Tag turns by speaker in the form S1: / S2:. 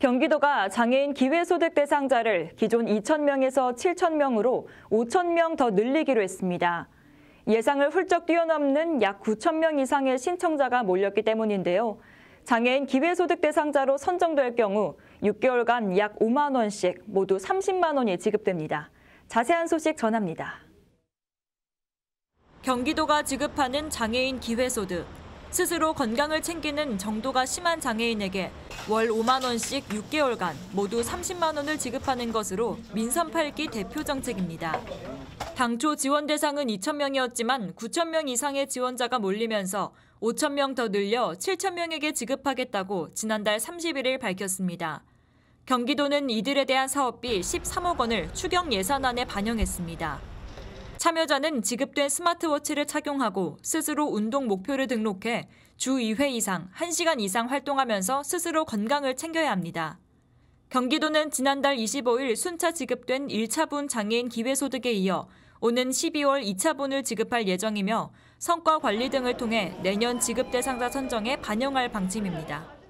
S1: 경기도가 장애인 기회소득 대상자를 기존 2,000명에서 7,000명으로 5,000명 더 늘리기로 했습니다. 예상을 훌쩍 뛰어넘는 약 9,000명 이상의 신청자가 몰렸기 때문인데요. 장애인 기회소득 대상자로 선정될 경우 6개월간 약 5만 원씩 모두 30만 원이 지급됩니다. 자세한 소식 전합니다. 경기도가 지급하는 장애인 기회소득. 스스로 건강을 챙기는 정도가 심한 장애인에게 월 5만 원씩 6개월간 모두 30만 원을 지급하는 것으로 민선 8기 대표 정책입니다. 당초 지원 대상은 2 0명이었지만9 0명 이상의 지원자가 몰리면서 5 0명더 늘려 7 0명에게 지급하겠다고 지난달 31일 밝혔습니다. 경기도는 이들에 대한 사업비 13억 원을 추경 예산안에 반영했습니다. 참여자는 지급된 스마트워치를 착용하고 스스로 운동 목표를 등록해 주 2회 이상 1시간 이상 활동하면서 스스로 건강을 챙겨야 합니다. 경기도는 지난달 25일 순차 지급된 1차분 장애인 기회소득에 이어 오는 12월 2차분을 지급할 예정이며 성과 관리 등을 통해 내년 지급 대상자 선정에 반영할 방침입니다.